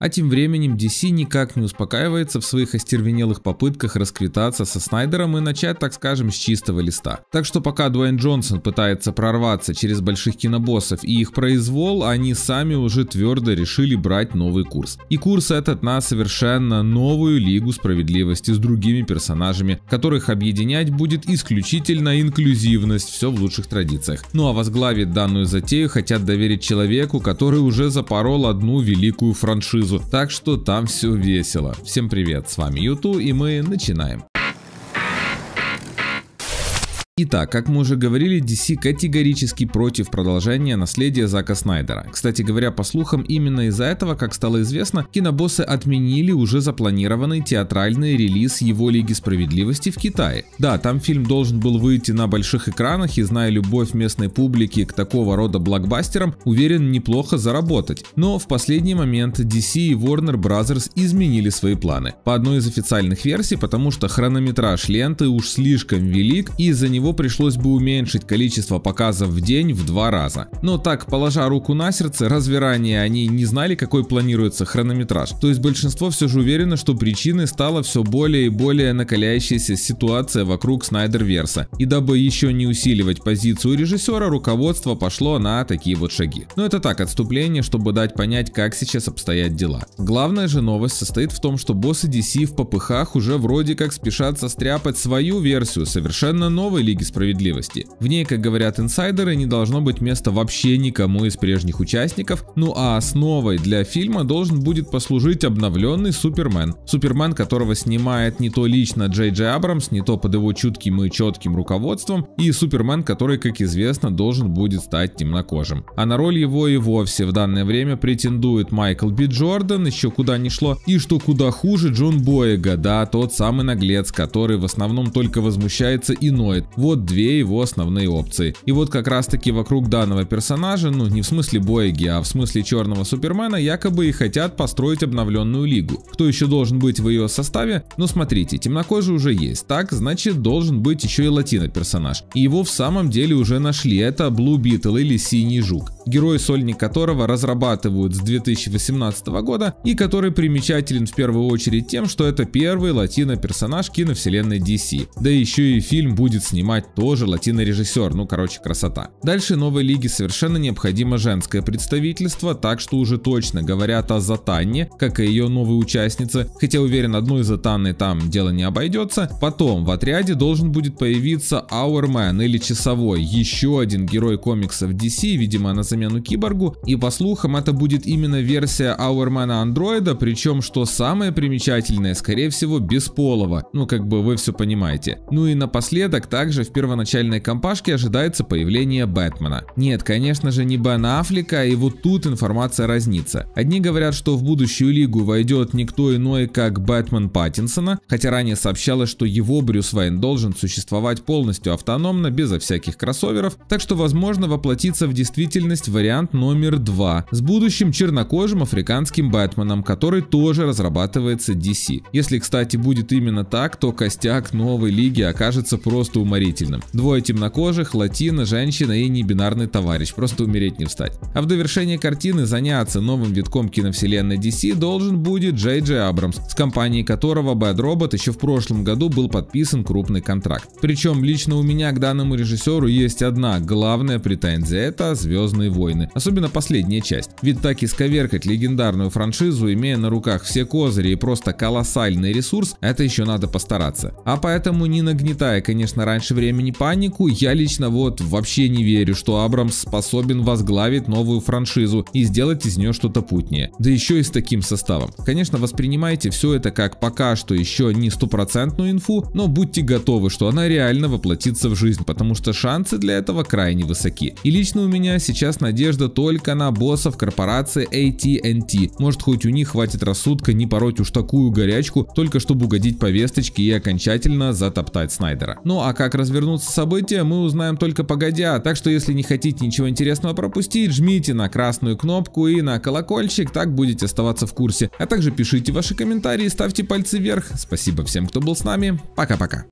А тем временем DC никак не успокаивается в своих остервенелых попытках расквитаться со Снайдером и начать, так скажем, с чистого листа. Так что пока Дуэйн Джонсон пытается прорваться через больших кинобоссов и их произвол, они сами уже твердо решили брать новый курс. И курс этот на совершенно новую Лигу Справедливости с другими персонажами, которых объединять будет исключительно инклюзивность, все в лучших традициях. Ну а возглавить данную затею хотят доверить человеку, который уже запорол одну великую франшизу пользу. Так что там все весело. Всем привет, с вами Юту и мы начинаем. Итак, как мы уже говорили, DC категорически против продолжения наследия Зака Снайдера. Кстати говоря, по слухам, именно из-за этого, как стало известно, кинобоссы отменили уже запланированный театральный релиз его Лиги Справедливости в Китае. Да, там фильм должен был выйти на больших экранах и, зная любовь местной публики к такого рода блокбастерам, уверен, неплохо заработать. Но в последний момент DC и Warner Bros. изменили свои планы. По одной из официальных версий, потому что хронометраж ленты уж слишком велик и из-за него всего пришлось бы уменьшить количество показов в день в два раза. Но так, положа руку на сердце, разве ранее они не знали, какой планируется хронометраж? То есть большинство все же уверено, что причиной стала все более и более накаляющаяся ситуация вокруг Снайдерверса. И дабы еще не усиливать позицию режиссера, руководство пошло на такие вот шаги. Но это так, отступление, чтобы дать понять, как сейчас обстоят дела. Главная же новость состоит в том, что боссы DC в попыхах уже вроде как спешат состряпать свою версию совершенно новой лиги Лиги Справедливости. В ней, как говорят инсайдеры, не должно быть места вообще никому из прежних участников, ну а основой для фильма должен будет послужить обновленный Супермен. Супермен, которого снимает не то лично Джей Джей Абрамс, не то под его чутким и четким руководством, и Супермен, который, как известно, должен будет стать темнокожим. А на роль его и вовсе в данное время претендует Майкл Би Джордан, еще куда не шло, и что куда хуже Джон Боега, да, тот самый наглец, который в основном только возмущается и ноет. Вот вот две его основные опции. И вот как раз таки вокруг данного персонажа, ну не в смысле Боеги, а в смысле черного Супермена, якобы и хотят построить обновленную лигу. Кто еще должен быть в ее составе? Ну смотрите, темнокожий уже есть, так значит должен быть еще и латино персонаж. И его в самом деле уже нашли, это Blue Beetle или Синий Жук герой-сольник которого разрабатывают с 2018 года и который примечателен в первую очередь тем, что это первый латино-персонаж киновселенной DC. Да еще и фильм будет снимать тоже латино-режиссер, ну короче красота. Дальше новой лиге совершенно необходимо женское представительство, так что уже точно говорят о Затанне, как и ее новой участнице, хотя уверен одной Затанны там дело не обойдется. Потом в отряде должен будет появиться Hourman или Часовой, еще один герой комиксов DC, видимо она заметила замену киборгу, и по слухам это будет именно версия Ауэрмена андроида, причем, что самое примечательное, скорее всего, бесполого, ну как бы вы все понимаете. Ну и напоследок, также в первоначальной компашке ожидается появление Бэтмена. Нет, конечно же, не Бен Аффлека, и вот тут информация разнится. Одни говорят, что в будущую лигу войдет никто иной, как Бэтмен Паттинсона, хотя ранее сообщалось, что его Брюс Вейн должен существовать полностью автономно, безо всяких кроссоверов, так что возможно воплотиться в действительность есть вариант номер два с будущим чернокожим африканским Бэтменом, который тоже разрабатывается DC. Если, кстати, будет именно так, то костяк новой лиги окажется просто уморительным. Двое темнокожих, латина, женщина и небинарный товарищ, просто умереть не встать. А в довершение картины заняться новым витком киновселенной DC должен будет Джей Джей Абрамс, с компанией которого Bad Robot еще в прошлом году был подписан крупный контракт. Причем лично у меня к данному режиссеру есть одна главная претензия, это Звездные войны, особенно последняя часть. Ведь так исковеркать легендарную франшизу, имея на руках все козыри и просто колоссальный ресурс, это еще надо постараться. А поэтому, не нагнетая, конечно, раньше времени панику, я лично вот вообще не верю, что Абрамс способен возглавить новую франшизу и сделать из нее что-то путнее. Да еще и с таким составом. Конечно, воспринимайте все это как пока что еще не стопроцентную инфу, но будьте готовы, что она реально воплотится в жизнь, потому что шансы для этого крайне высоки. И лично у меня сейчас сейчас надежда только на боссов корпорации AT&T. Может хоть у них хватит рассудка не пороть уж такую горячку, только чтобы угодить повесточке и окончательно затоптать Снайдера. Ну а как развернуться события, мы узнаем только погодя, так что если не хотите ничего интересного пропустить, жмите на красную кнопку и на колокольчик, так будете оставаться в курсе. А также пишите ваши комментарии, ставьте пальцы вверх. Спасибо всем, кто был с нами. Пока-пока.